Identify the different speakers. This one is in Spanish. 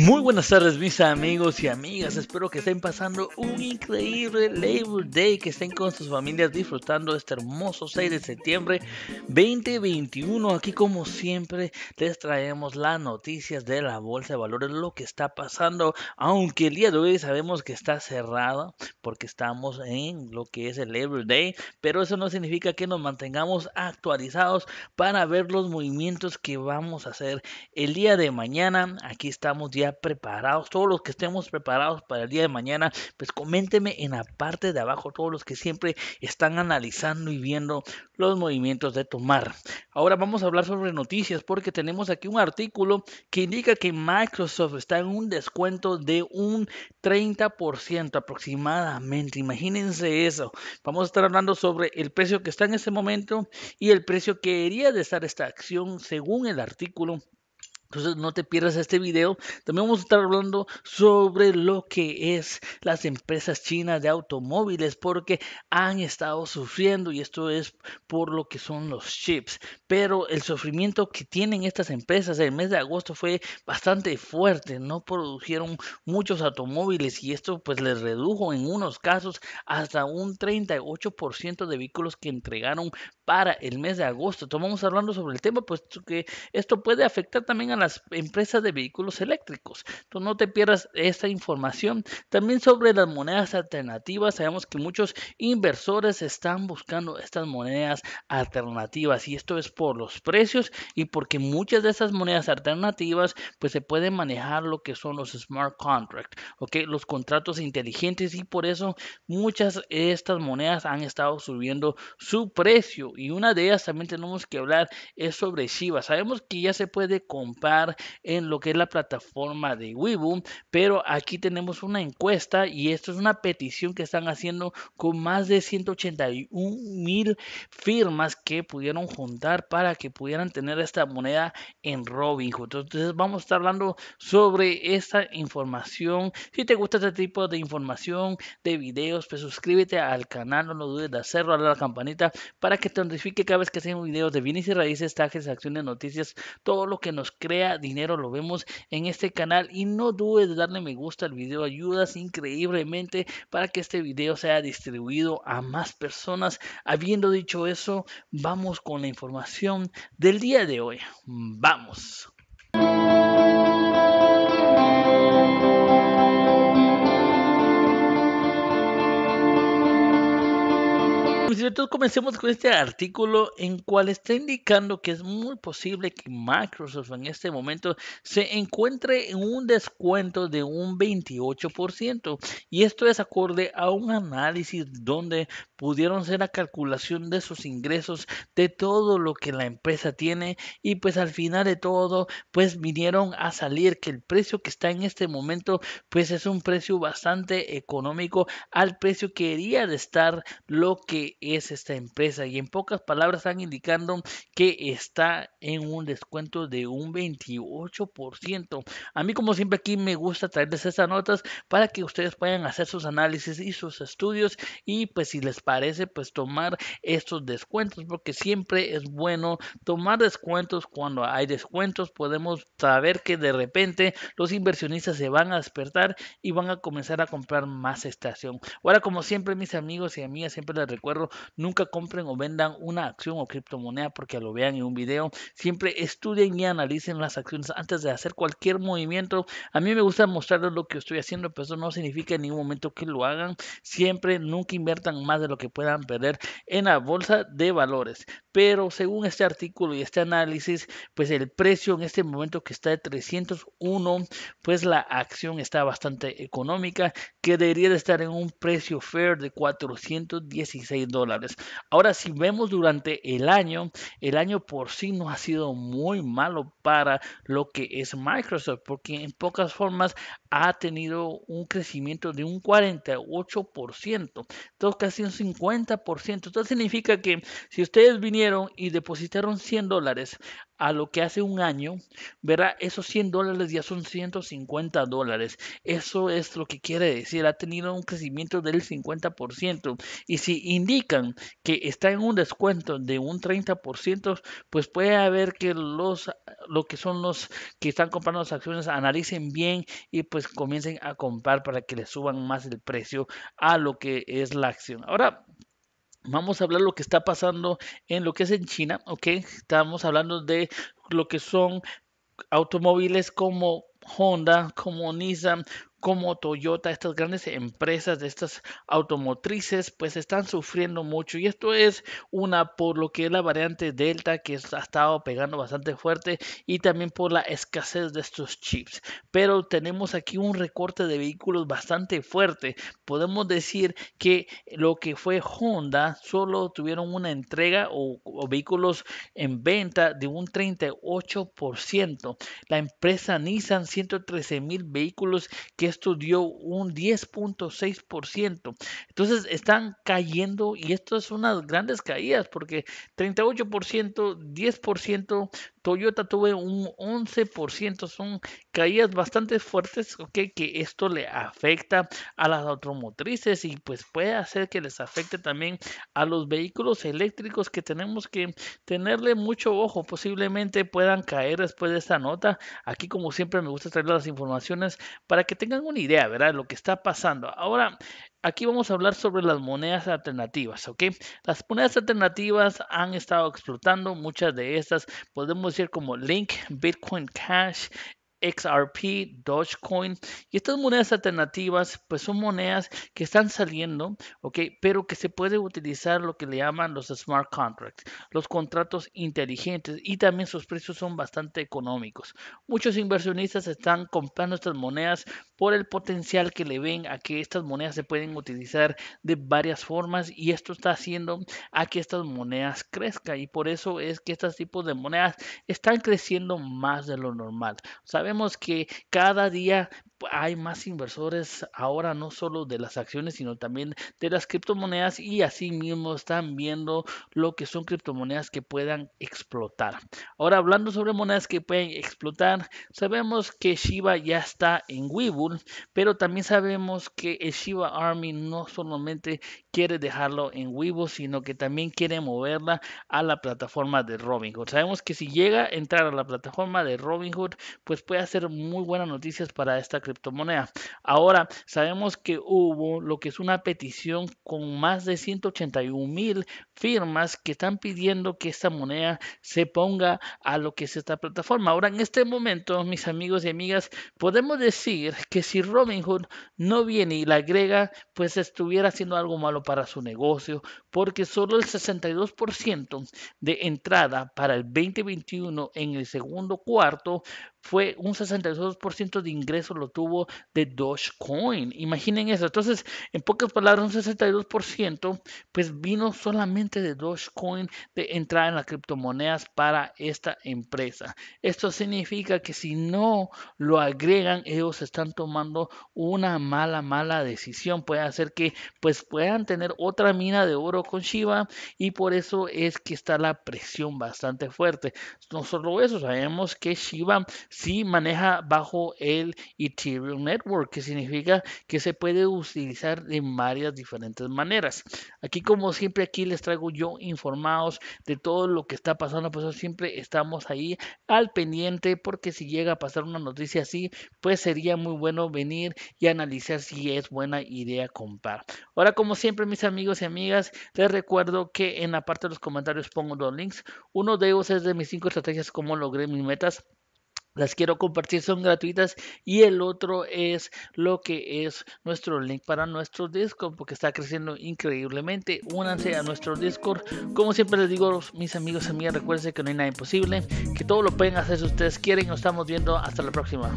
Speaker 1: Muy buenas tardes mis amigos y amigas, espero que estén pasando un increíble Labor Day, que estén con sus familias disfrutando este hermoso 6 de septiembre 2021. Aquí como siempre les traemos las noticias de la Bolsa de Valores, lo que está pasando, aunque el día de hoy sabemos que está cerrada porque estamos en lo que es el Labor Day, pero eso no significa que nos mantengamos actualizados para ver los movimientos que vamos a hacer el día de mañana. Aquí estamos preparados, todos los que estemos preparados para el día de mañana, pues coménteme en la parte de abajo todos los que siempre están analizando y viendo los movimientos de tomar. Ahora vamos a hablar sobre noticias porque tenemos aquí un artículo que indica que Microsoft está en un descuento de un 30% aproximadamente. Imagínense eso. Vamos a estar hablando sobre el precio que está en este momento y el precio que debería de estar esta acción según el artículo entonces no te pierdas este video. También vamos a estar hablando sobre lo que es las empresas chinas de automóviles porque han estado sufriendo y esto es por lo que son los chips. Pero el sufrimiento que tienen estas empresas en el mes de agosto fue bastante fuerte. No produjeron muchos automóviles y esto pues les redujo en unos casos hasta un 38% de vehículos que entregaron para el mes de agosto. Tomamos vamos hablando sobre el tema pues que esto puede afectar también a las empresas de vehículos eléctricos. Entonces no te pierdas esta información. También sobre las monedas alternativas, sabemos que muchos inversores están buscando estas monedas alternativas y esto es por los precios y porque muchas de estas monedas alternativas pues se pueden manejar lo que son los smart contracts, ¿ok? los contratos inteligentes y por eso muchas de estas monedas han estado subiendo su precio y una de ellas también tenemos que hablar es sobre Shiba. Sabemos que ya se puede comprar en lo que es la plataforma de Weibo, pero aquí tenemos una encuesta y esto es una petición que están haciendo con más de 181 mil firmas que pudieron juntar para que pudieran tener esta moneda en Robinhood. Entonces vamos a estar hablando sobre esta información. Si te gusta este tipo de información, de videos, pues suscríbete al canal, no lo dudes de hacerlo, a la campanita para que te notifique cada vez que hacemos videos de bienes y raíces, tajes acciones, noticias, todo lo que nos crea dinero lo vemos en este canal y no dudes de darle me gusta al video, ayudas increíblemente para que este video sea distribuido a más personas. Habiendo dicho eso, vamos con la información del día de hoy. Vamos. entonces comencemos con este artículo en cual está indicando que es muy posible que Microsoft en este momento se encuentre en un descuento de un 28% y esto es acorde a un análisis donde pudieron hacer la calculación de sus ingresos de todo lo que la empresa tiene y pues al final de todo pues vinieron a salir que el precio que está en este momento pues es un precio bastante económico al precio que iría de estar lo que es esta empresa y en pocas palabras están indicando que está en un descuento de un 28%. A mí como siempre aquí me gusta traerles estas notas para que ustedes puedan hacer sus análisis y sus estudios y pues si les parece pues tomar estos descuentos porque siempre es bueno tomar descuentos cuando hay descuentos podemos saber que de repente los inversionistas se van a despertar y van a comenzar a comprar más estación. Ahora como siempre mis amigos y amigas siempre les recuerdo Nunca compren o vendan una acción o criptomoneda porque lo vean en un video. Siempre estudien y analicen las acciones antes de hacer cualquier movimiento. A mí me gusta mostrarles lo que estoy haciendo, pero eso no significa en ningún momento que lo hagan. Siempre, nunca inviertan más de lo que puedan perder en la bolsa de valores. Pero según este artículo y este análisis, pues el precio en este momento que está de 301, pues la acción está bastante económica, que debería de estar en un precio fair de 416 dólares. Ahora, si vemos durante el año, el año por sí no ha sido muy malo para lo que es Microsoft, porque en pocas formas ha tenido un crecimiento de un 48%, casi un 50%. Esto significa que si ustedes vinieron y depositaron 100 dólares a lo que hace un año, verá Esos 100 dólares ya son 150 dólares. Eso es lo que quiere decir. Ha tenido un crecimiento del 50%. Y si indican que está en un descuento de un 30%, pues puede haber que los, lo que son los que están comprando las acciones analicen bien y pues comiencen a comprar para que le suban más el precio a lo que es la acción. Ahora, Vamos a hablar lo que está pasando en lo que es en China, ¿ok? Estamos hablando de lo que son automóviles como Honda, como Nissan, como Toyota, estas grandes empresas de estas automotrices, pues están sufriendo mucho. Y esto es una por lo que es la variante Delta que ha estado pegando bastante fuerte y también por la escasez de estos chips. Pero tenemos aquí un recorte de vehículos bastante fuerte. Podemos decir que lo que fue Honda solo tuvieron una entrega o, vehículos en venta de un 38%. La empresa Nissan 113 mil vehículos que esto dio un 10.6%. Entonces están cayendo y esto es unas grandes caídas porque 38%, 10% Toyota tuve un 11%, son caídas bastante fuertes, okay, que esto le afecta a las automotrices y pues puede hacer que les afecte también a los vehículos eléctricos que tenemos que tenerle mucho ojo, posiblemente puedan caer después de esta nota. Aquí como siempre me gusta traer las informaciones para que tengan una idea, ¿verdad? De lo que está pasando. Ahora, aquí vamos a hablar sobre las monedas alternativas, ¿ok? Las monedas alternativas han estado explotando, muchas de estas podemos decir como Link, Bitcoin Cash, XRP, Dogecoin. Y estas monedas alternativas, pues son monedas que están saliendo, ¿ok? Pero que se puede utilizar lo que le llaman los smart contracts, los contratos inteligentes y también sus precios son bastante económicos. Muchos inversionistas están comprando estas monedas por el potencial que le ven a que estas monedas se pueden utilizar de varias formas y esto está haciendo a que estas monedas crezcan y por eso es que estos tipos de monedas están creciendo más de lo normal. ¿sabes? que cada día hay más inversores ahora no solo de las acciones, sino también de las criptomonedas y asimismo están viendo lo que son criptomonedas que puedan explotar. Ahora hablando sobre monedas que pueden explotar, sabemos que Shiba ya está en Webull, pero también sabemos que el Shiba Army no solamente quiere dejarlo en Webull, sino que también quiere moverla a la plataforma de Robinhood. Sabemos que si llega a entrar a la plataforma de Robinhood, pues puede hacer muy buenas noticias para esta criptomoneda Ahora, sabemos que hubo lo que es una petición con más de 181 mil firmas que están pidiendo que esta moneda se ponga a lo que es esta plataforma. Ahora, en este momento, mis amigos y amigas, podemos decir que si Robinhood no viene y la agrega, pues estuviera haciendo algo malo para su negocio porque solo el 62% de entrada para el 2021 en el segundo cuarto fue un 62% de ingreso lo tuvo de Dogecoin. Imaginen eso. Entonces, en pocas palabras, un 62% pues vino solamente de Dogecoin de entrada en las criptomonedas para esta empresa. Esto significa que si no lo agregan, ellos están tomando una mala, mala decisión. Puede hacer que pues puedan tener otra mina de oro con Shiva y por eso es que está la presión bastante fuerte. No solo eso, sabemos que Shiva sí maneja bajo el Ethereum Network, que significa que se puede utilizar de varias diferentes maneras. Aquí como siempre aquí les traigo yo informados de todo lo que está pasando, por eso siempre estamos ahí al pendiente porque si llega a pasar una noticia así, pues sería muy bueno venir y analizar si es buena idea comprar. Ahora como siempre mis amigos y amigas, les recuerdo que en la parte de los comentarios pongo dos links. Uno de ellos es de mis cinco estrategias, cómo logré mis metas las quiero compartir, son gratuitas. Y el otro es lo que es nuestro link para nuestro Discord, porque está creciendo increíblemente. Únanse a nuestro Discord. Como siempre les digo, mis amigos y amigas, recuerden que no hay nada imposible, que todo lo pueden hacer si ustedes quieren. Nos estamos viendo hasta la próxima.